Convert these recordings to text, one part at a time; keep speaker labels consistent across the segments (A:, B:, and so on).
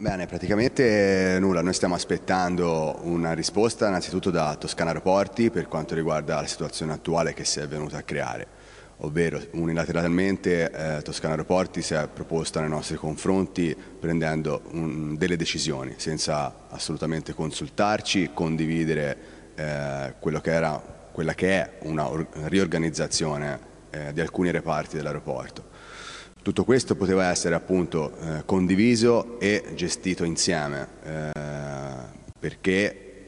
A: Bene, praticamente eh, nulla, noi stiamo aspettando una risposta innanzitutto da Toscana Aeroporti per quanto riguarda la situazione attuale che si è venuta a creare, ovvero unilateralmente eh, Toscana Aeroporti si è proposta nei nostri confronti prendendo un, delle decisioni senza assolutamente consultarci, condividere eh, che era, quella che è una riorganizzazione eh, di alcuni reparti dell'aeroporto. Tutto questo poteva essere appunto eh, condiviso e gestito insieme eh, perché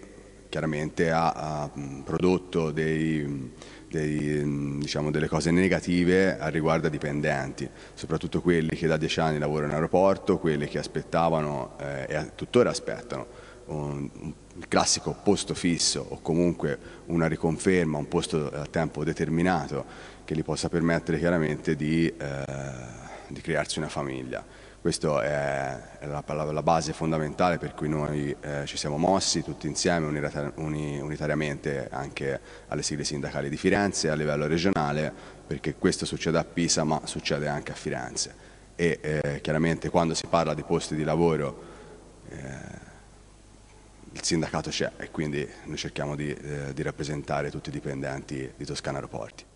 A: chiaramente ha, ha prodotto dei, dei, diciamo, delle cose negative a riguardo a dipendenti, soprattutto quelli che da dieci anni lavorano in aeroporto, quelli che aspettavano eh, e tuttora aspettano un, un classico posto fisso o comunque una riconferma, un posto a tempo determinato che gli possa permettere chiaramente di eh, di crearsi una famiglia. Questa è la, la, la, base fondamentale per cui noi eh, ci siamo mossi tutti insieme unita, uni, unitariamente anche alle sigle sindacali di Firenze a livello regionale perché questo succede a Pisa ma succede anche a Firenze e eh, chiaramente quando si parla di posti di lavoro eh, il sindacato c'è e quindi noi cerchiamo di, eh, di rappresentare tutti i dipendenti di Toscana Aeroporti.